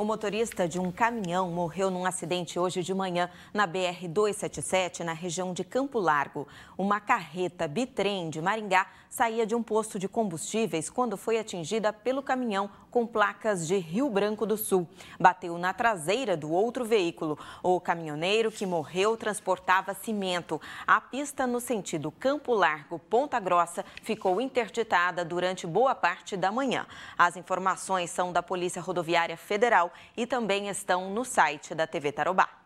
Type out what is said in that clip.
O motorista de um caminhão morreu num acidente hoje de manhã na BR-277, na região de Campo Largo. Uma carreta bitrem de Maringá saía de um posto de combustíveis quando foi atingida pelo caminhão com placas de Rio Branco do Sul. Bateu na traseira do outro veículo. O caminhoneiro que morreu transportava cimento. A pista no sentido Campo Largo-Ponta Grossa ficou interditada durante boa parte da manhã. As informações são da Polícia Rodoviária Federal e também estão no site da TV Tarobá.